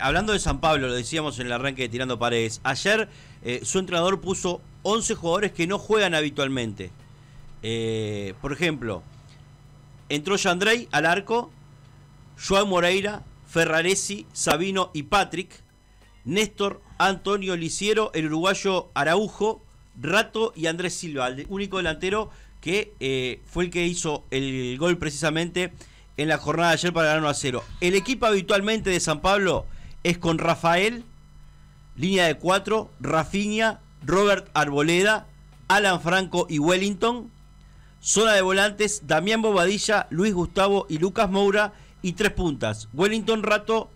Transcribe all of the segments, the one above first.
hablando de San Pablo, lo decíamos en el arranque de Tirando Paredes, ayer eh, su entrenador puso 11 jugadores que no juegan habitualmente. Eh, por ejemplo, entró Yandrey al arco, Joan Moreira, Ferraresi, Sabino y Patrick, Néstor, Antonio Liciero, el uruguayo Araujo, Rato y Andrés Silva, el único delantero que eh, fue el que hizo el gol precisamente en la jornada de ayer para ganar 1 a 0. El equipo habitualmente de San Pablo es con Rafael, línea de cuatro, Rafinha, Robert Arboleda, Alan Franco y Wellington. Zona de volantes, Damián Bobadilla, Luis Gustavo y Lucas Moura. Y tres puntas, Wellington Rato,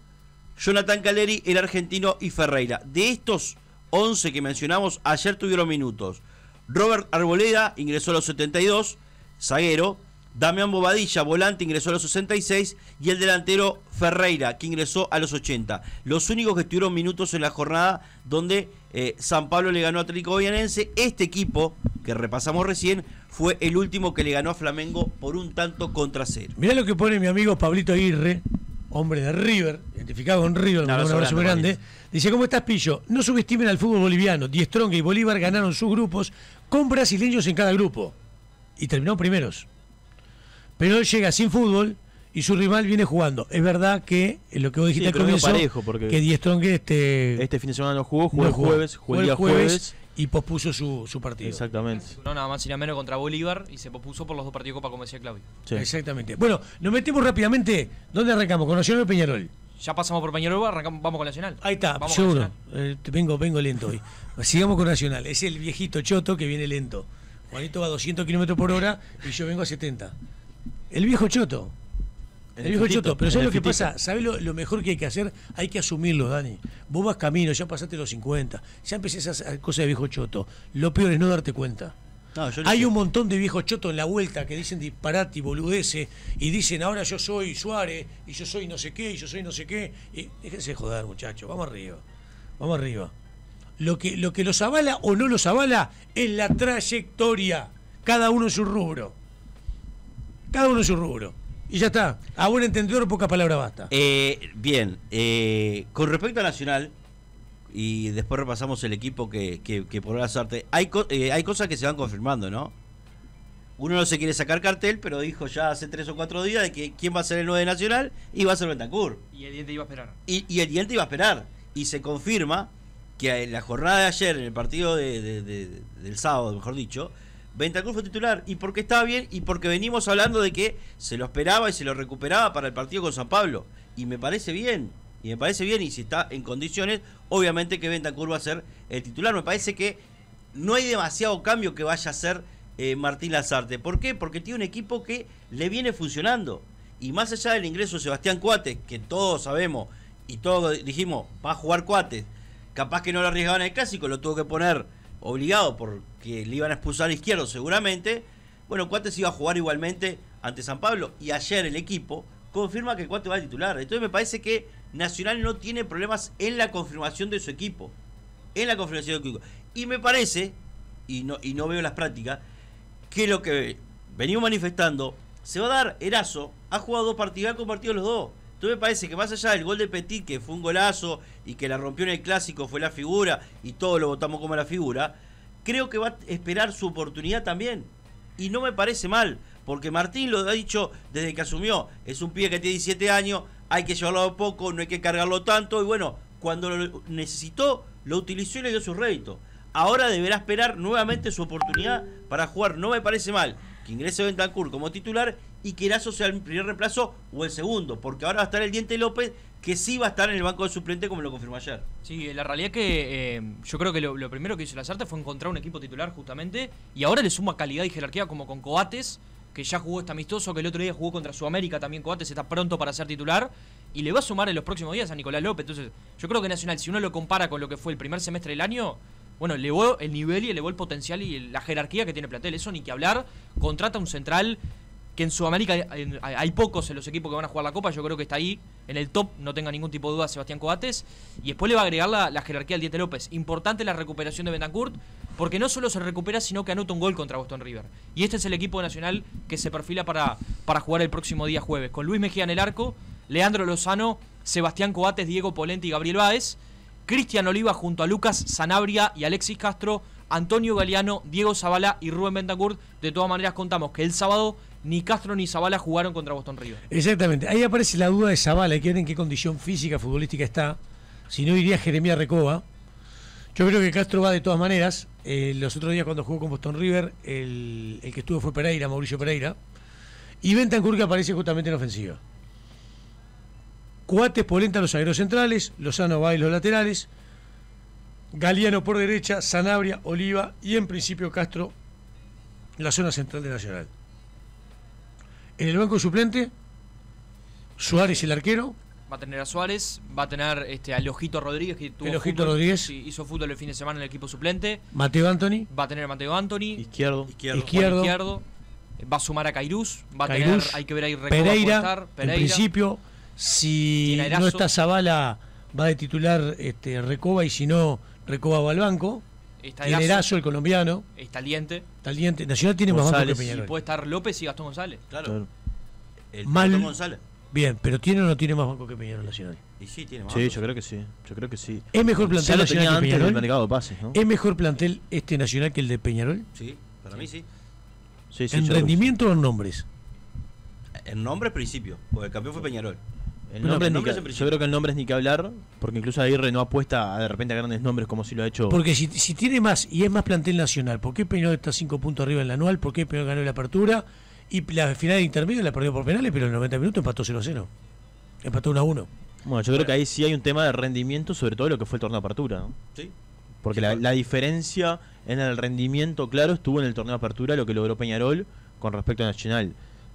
Jonathan Caleri, el argentino y Ferreira. De estos 11 que mencionamos, ayer tuvieron minutos. Robert Arboleda ingresó a los 72, zaguero. Damián Bobadilla, volante, ingresó a los 66 y el delantero Ferreira, que ingresó a los 80. Los únicos que estuvieron minutos en la jornada donde eh, San Pablo le ganó a Atlético este equipo que repasamos recién fue el último que le ganó a Flamengo por un tanto contra cero. Mirá lo que pone mi amigo Pablito Aguirre, hombre de River, identificado con River, mandó un abrazo grande. Dice, ¿cómo estás, Pillo? No subestimen al fútbol boliviano. Diestronga y Bolívar ganaron sus grupos con brasileños en cada grupo. Y terminó primeros. Pero llega sin fútbol y su rival viene jugando. Es verdad que eh, lo que vos dijiste al comienzo, porque que Díaz este, este fin de semana no jugó, jugó el jueves, jugó, el jueves, y pospuso su, partido. Exactamente. No, nada más y nada menos contra Bolívar y se pospuso por los dos partidos de Copa, como decía Claudio. Exactamente. Bueno, nos metemos rápidamente. ¿Dónde arrancamos? ¿Con Nacional o Peñarol? Ya pasamos por Peñarol, vamos con Nacional. Ahí está, yo seguro. Eh, vengo, vengo lento hoy. Sigamos con Nacional. Es el viejito choto que viene lento. Juanito va a 200 kilómetros por hora y yo vengo a 70. El viejo choto. El, viejo choto. Pero ¿sabes lo que pasa? ¿Sabes lo, mejor que hay que hacer? Hay que asumirlo, Dani. Vos vas camino, ya pasaste los 50, ya empecé esa cosas de viejo choto. Lo peor es no darte cuenta. hay un montón de viejo Choto en la vuelta que dicen disparate y boludece y dicen ahora yo soy Suárez y yo soy no sé qué y yo soy no sé qué. Y, déjense joder, muchachos, vamos arriba. Vamos arriba. Lo que, lo que los avala o no los avala es la trayectoria, cada uno en su rubro. Cada uno su rubro. Y ya está. A buen entendedor, pocas palabras basta. Eh, bien, eh, con respecto a Nacional, y después repasamos el equipo que, por la suerte. Hay, eh, hay cosas que se van confirmando, ¿no? Uno no se quiere sacar cartel, pero dijo ya hace tres o cuatro días de que quién va a ser el 9 de Nacional y va a ser Bentancur. Y el diente iba a esperar. Y, el diente iba a esperar. Y se confirma que en la jornada de ayer, en el partido del sábado, mejor dicho, Ventacruz fue titular y porque estaba bien y porque venimos hablando de que se lo esperaba y se lo recuperaba para el partido con San Pablo. Y me parece bien, y me parece bien, y si está en condiciones, obviamente que Ventacruz va a ser el titular. Me parece que no hay demasiado cambio que vaya a hacer eh, Martín Lazarte. ¿Por qué? Porque tiene un equipo que le viene funcionando. Y más allá del ingreso de Sebastián Cuates, que todos sabemos y todos dijimos, va a jugar Cuates, capaz que no lo arriesgaban en el clásico, lo tuvo que poner obligado porque le iban a expulsar a izquierdo seguramente. Bueno, Cuates iba a jugar igualmente ante San Pablo y ayer el equipo confirma que Cuate va a titular. Entonces me parece que Nacional no tiene problemas en la confirmación de su equipo. En la confirmación de su equipo. Y me parece, y no, y no veo las prácticas, que lo que venimos manifestando se va a dar. Erazo ha jugado dos partidos, ha compartido los dos. Entonces me parece que más allá del gol de Petit, que fue un golazo y que la rompió en el clásico, fue la figura y todos lo votamos como la figura, creo que va a esperar su oportunidad también. Y no me parece mal, porque Martín lo ha dicho desde que asumió, es un pibe que tiene 17 años, hay que llevarlo a poco, no hay que cargarlo tanto, y bueno, cuando lo necesitó, lo utilizó y le dio su rédito. Ahora deberá esperar nuevamente su oportunidad para jugar, no me parece mal, que ingrese Bentancur como titular y que Erazo sea el primer reemplazo o el segundo, porque ahora va a estar el Diente López que sí va a estar en el banco de suplente como lo confirmó ayer. Sí, eh, la realidad es que eh, yo creo que lo, primero que hizo la fue encontrar un equipo titular justamente y ahora le suma calidad y jerarquía como con Coates, que ya jugó este amistoso, que el otro día jugó contra Sudamérica también Coates, está pronto para ser titular y le va a sumar en los próximos días a Nicolás López. Entonces, yo creo que Nacional, si uno lo compara con lo que fue el primer semestre del año, bueno, elevó el nivel y elevó el potencial y la jerarquía que tiene Platel. Eso ni que hablar. Contrata un central que en Sudamérica hay, pocos en los equipos que van a jugar la Copa, yo creo que está ahí, en el top, no tenga ningún tipo de duda Sebastián Coates, y después le va a agregar la, la jerarquía al Dieter López. Importante la recuperación de Bentancurt, porque no solo se recupera, sino que anota un gol contra Boston River. Y este es el equipo nacional que se perfila para, para jugar el próximo día jueves, con Luis Mejía en el arco, Leandro Lozano, Sebastián Coates, Diego Polente y Gabriel Báez, Cristian Oliva junto a Lucas Sanabria y Alexis Castro, Antonio Galeano, Diego Zavala y Rubén Bentancourt... De todas maneras, contamos que el sábado ni Castro ni Zavala jugaron contra Boston River. Exactamente, ahí aparece la duda de Zavala, hay que ver en qué condición física futbolística está. Si no iría Jeremías Recoba. Yo creo que Castro va de todas maneras. Eh, los otros días cuando jugó con Boston River, el, que estuvo fue Pereira, Mauricio Pereira. Y Bentancur que aparece justamente en ofensiva. Cuates polenta los agueros centrales, Lozano va y los laterales, Galiano por derecha, Sanabria, Oliva y en principio Castro, la zona central de Nacional. En el banco suplente, Suárez el arquero. Va a tener a Suárez, va a tener este, Lojito Rodríguez, que tuvo hizo fútbol el fin de semana en el equipo suplente. Mateo Anthony. Va a tener a Mateo Anthony. Izquierdo. Izquierdo. Va a sumar a Cairús. Va a tener, hay que ver ahí Pereira, Pereira. En principio, si no está Zavala, va de titular este, Recoba y si no, Recoba va al banco. Generazo, el colombiano. Está Taliente. diente. Nacional tiene más banco que Peñarol. puede estar López y Gastón González. Claro. Gastón González. Bien, pero ¿tiene o no tiene más banco que Peñarol Nacional? Y sí, tiene más. Sí, yo creo que sí. Yo creo que sí. ¿Es mejor plantel nacional que este nacional que el de Peñarol? Sí, para mí sí. sí ¿En rendimiento o en nombres? En nombres, principio, porque el campeón fue Peñarol yo creo que el nombre es ni que hablar, porque incluso Aguirre no apuesta a, de repente a grandes nombres como si lo ha hecho. Porque si, tiene más y es más plantel nacional, ¿por qué Peñarol está 5 puntos arriba en la anual? ¿Por qué Peñarol ganó la apertura? Y la final de intermedio la perdió por penales, pero en 90 minutos empató 0-0. Empató 1-1. Bueno, yo creo que ahí sí hay un tema de rendimiento, sobre todo lo que fue el torneo de apertura. ¿no? Sí. Porque la, la diferencia en el rendimiento, claro, estuvo en el torneo de apertura, lo que logró Peñarol con respecto a Nacional.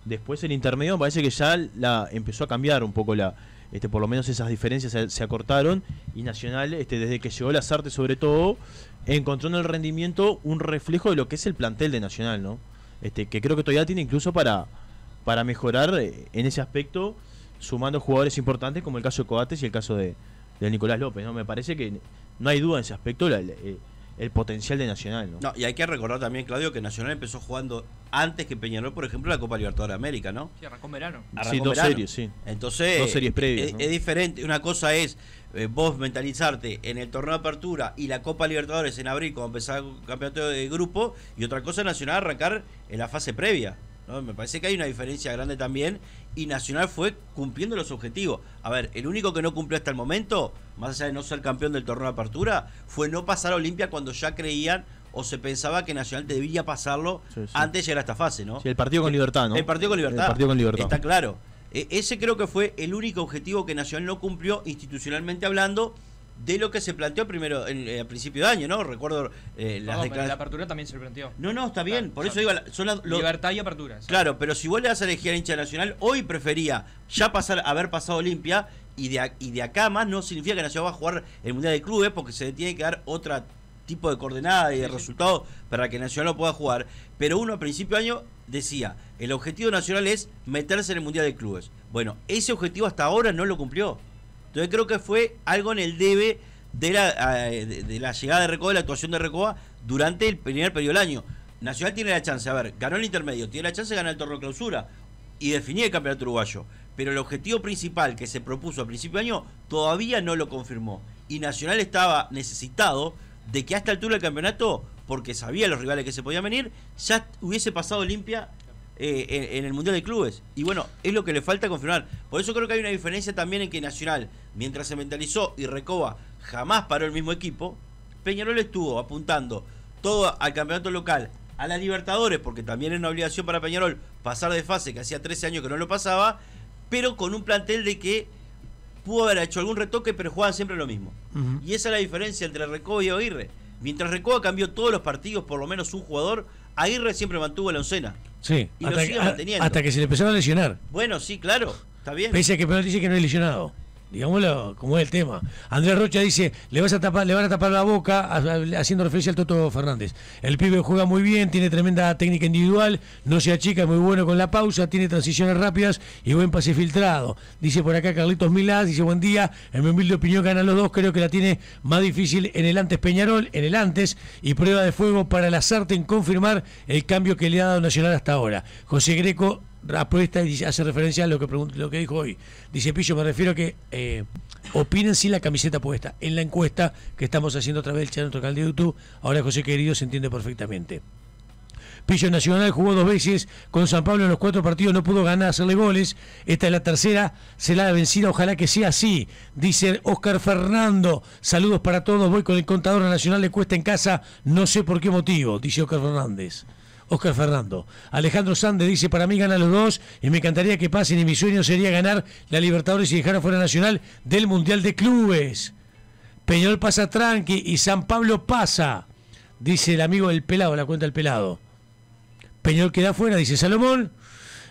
Después el intermedio parece que ya la empezó a cambiar un poco la, este, por lo menos esas diferencias se, acortaron y Nacional, este, desde que llegó las artes sobre todo, encontró en el rendimiento un reflejo de lo que es el plantel de Nacional, ¿no? Este, que creo que todavía tiene incluso para, para mejorar eh, en ese aspecto, sumando jugadores importantes como el caso de Coates y el caso de, Nicolás López, ¿no? Me parece que no hay duda en ese aspecto, eh, el potencial de Nacional. ¿no? y hay que recordar también, Claudio, que Nacional empezó jugando antes que Peñarol, por ejemplo, la Copa Libertadores de América, ¿no? Sí, arrancó verano. dos series, sí. Entonces, dos series previas. Es, diferente. Una cosa es eh, vos mentalizarte en el torneo de apertura y la Copa Libertadores en abril, cuando empezaba el campeonato de grupo, y otra cosa es Nacional arrancar en la fase previa. Me parece que hay una diferencia grande también. Y Nacional fue cumpliendo los objetivos. A ver, el único que no cumplió hasta el momento, más allá de no ser campeón del torneo de apertura, fue no pasar a Olimpia cuando ya creían o se pensaba que Nacional debía pasarlo antes de llegar a esta fase, ¿no? el partido con Libertad, ¿no? El partido con Libertad. partido Libertad. Está claro. E-, ese creo que fue el único objetivo que Nacional no cumplió institucionalmente hablando de lo que se planteó primero en, eh, a principio de año, ¿no? Recuerdo eh, La apertura también se planteó. No, no, está bien, por eso digo son Libertad y apertura. Claro, pero si vos le das a elegir a hincha nacional, hoy prefería ya pasar, haber pasado Olimpia, y de, y de acá más no significa que Nacional va a jugar el Mundial de Clubes porque se tiene que dar otro tipo de coordenada y de resultado para que Nacional lo pueda jugar. Pero uno al principio de año decía, el objetivo nacional es meterse en el Mundial de Clubes. Bueno, ese objetivo hasta ahora no lo cumplió. Entonces creo que fue algo en el debe de la, llegada de Recoba, de la actuación de Recoba durante el primer periodo del año. Nacional tiene la chance, a ver, ganó el intermedio, tiene la chance de ganar el torneo clausura y definir el campeonato uruguayo. Pero el objetivo principal que se propuso al principio de año todavía no lo confirmó. Y Nacional estaba necesitado de que a esta altura del campeonato, porque sabía los rivales que se podían venir, ya hubiese pasado limpia eh, en, el Mundial de Clubes. Y bueno, es lo que le falta confirmar. Por eso creo que hay una diferencia también en que Nacional, mientras se mentalizó y Recoba jamás paró el mismo equipo, Peñarol estuvo apuntando todo al campeonato local, a la Libertadores, porque también es una obligación para Peñarol pasar de fase, que hacía 13 años que no lo pasaba, pero con un plantel de que pudo haber hecho algún retoque, pero jugaban siempre lo mismo. Y esa es la diferencia entre Recoba y Aguirre. Mientras Recoba cambió todos los partidos, por lo menos un jugador, Aguirre siempre mantuvo la oncena. Sí, y lo sigue manteniendo. hasta que se le empezaron a lesionar. Bueno, sí, claro, está bien. Pese a que no dice que no es lesionado digámoslo como es el tema. Andrés Rocha dice, le vas a tapar, le van a tapar la boca haciendo referencia al Toto Fernández. El pibe juega muy bien, tiene tremenda técnica individual, no se achica, es muy bueno con la pausa, tiene transiciones rápidas y buen pase filtrado. Dice por acá Carlitos Milás, dice buen día, en mi humilde opinión ganan los dos, creo que la tiene más difícil en el antes Peñarol, en el antes, y prueba de fuego para la Sarte en confirmar el cambio que le ha dado Nacional hasta ahora. José Greco apuesta y hace referencia a lo que, lo que dijo hoy. Dice Pillo, me refiero a que eh, opinen sin la camiseta puesta. En la encuesta que estamos haciendo a través del nuestro canal de YouTube, ahora José Querido se entiende perfectamente. Pillo Nacional jugó dos veces con San Pablo en los cuatro partidos, no pudo ganar, hacerle goles. Esta es la tercera, se la ha vencido, ojalá que sea así. Dice Oscar Fernando, saludos para todos, voy con el contador nacional le cuesta en casa, no sé por qué motivo, dice Oscar Fernández. Oscar Fernando. Alejandro Sande dice, para mí ganan los dos y me encantaría que pasen y mi sueño sería ganar la Libertadores y dejar afuera Nacional del Mundial de Clubes. Peñol pasa tranqui y San Pablo pasa, dice el amigo del pelado, la cuenta del pelado. Peñol queda afuera, dice Salomón.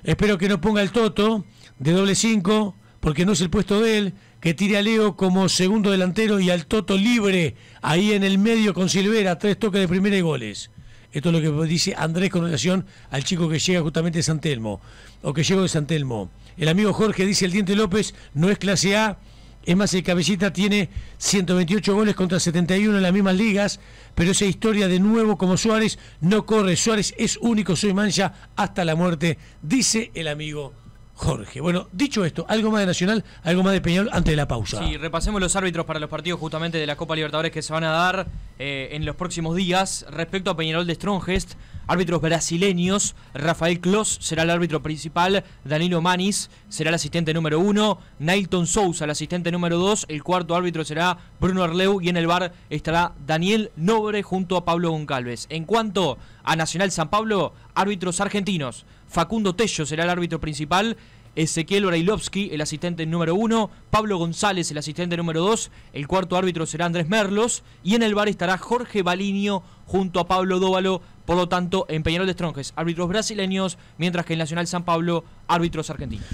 Espero que no ponga el Toto de doble 5, porque no es el puesto de él. Que tire a Leo como segundo delantero y al Toto libre ahí en el medio con Silvera. Tres toques de primera y goles. Esto es lo que dice Andrés con relación al chico que llega justamente de San Telmo, o que llegó de San Telmo. El amigo Jorge dice, el Diente López no es clase A, es más, el Cabellita tiene 128 goles contra 71 en las mismas ligas, pero esa historia de nuevo como Suárez no corre. Suárez es único, soy mancha hasta la muerte, dice el amigo Jorge. Bueno, dicho esto, algo más de Nacional, algo más de Peñarol antes de la pausa. Sí, repasemos los árbitros para los partidos justamente de la Copa Libertadores que se van a dar eh, en los próximos días. Respecto a Peñarol de Strongest, árbitros brasileños, Rafael Clos será el árbitro principal, Danilo Manis será el asistente número uno, Nilton Sousa el asistente número dos, el cuarto árbitro será Bruno Arleu y en el bar estará Daniel Nobre junto a Pablo Goncalves. En cuanto a Nacional San Pablo, árbitros argentinos. Facundo Tello será el árbitro principal. Ezequiel Brailovsky, el asistente número uno, Pablo González, el asistente número dos, el cuarto árbitro será Andrés Merlos, y en el bar estará Jorge Balinio junto a Pablo Dóvalo, por lo tanto, en Peñarol de Stronges, árbitros brasileños, mientras que en Nacional San Pablo, árbitros argentinos.